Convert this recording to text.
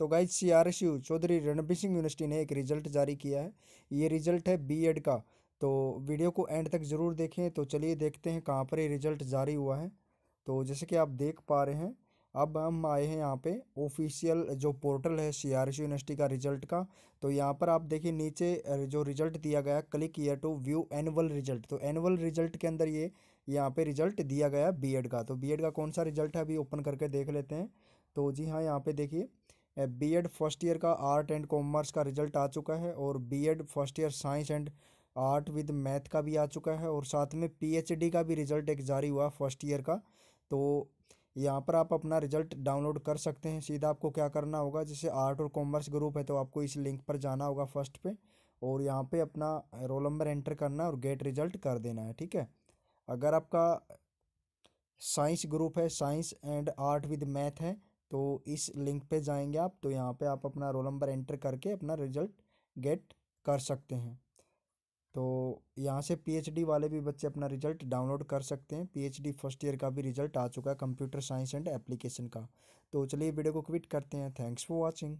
तो guys C R S U Chaudhary Ranbir Singh university ने एक रिजल्ट जारी किया है ये रिजल्ट है बी एड का तो वीडियो को एंड तक ज़रूर देखें तो चलिए देखते हैं कहाँ पर ये रिजल्ट जारी हुआ है तो जैसे कि आप देख पा रहे हैं अब हम आए हैं यहाँ पे ऑफिशियल जो पोर्टल है सी आर एस यूनिवर्सिटी का रिजल्ट का तो यहाँ पर आप देखिए नीचे जो रिजल्ट दिया गया click year to view annual result तो एनुअल रिजल्ट के अंदर ये यहाँ पे रिजल्ट दिया गया बीएड का तो बीएड का कौन सा रिजल्ट है अभी ओपन करके देख लेते हैं तो जी हाँ यहाँ पे देखिए बी एड फर्स्ट ईयर का आर्ट एंड कॉमर्स का रिजल्ट आ चुका है और B Ed first year science and art with math का भी आ चुका है और साथ में पीएचडी का भी रिजल्ट एक जारी हुआ फर्स्ट ईयर का तो यहाँ पर आप अपना रिजल्ट डाउनलोड कर सकते हैं सीधा आपको क्या करना होगा जैसे आर्ट और कॉमर्स ग्रुप है तो आपको इस लिंक पर जाना होगा फर्स्ट पे और यहाँ पे अपना रोल नंबर एंटर करना और गेट रिजल्ट कर देना है ठीक है अगर आपका साइंस ग्रुप है science and art with math है तो इस लिंक पे जाएंगे आप तो यहाँ पे आप अपना रोल नंबर एंटर करके अपना रिजल्ट गेट कर सकते हैं तो यहाँ से पीएचडी वाले भी बच्चे अपना रिजल्ट डाउनलोड कर सकते हैं पीएचडी फर्स्ट ईयर का भी रिजल्ट आ चुका है कंप्यूटर साइंस एंड एप्लीकेशन का तो चलिए वीडियो को क्विट करते हैं थैंक्स फॉर वॉचिंग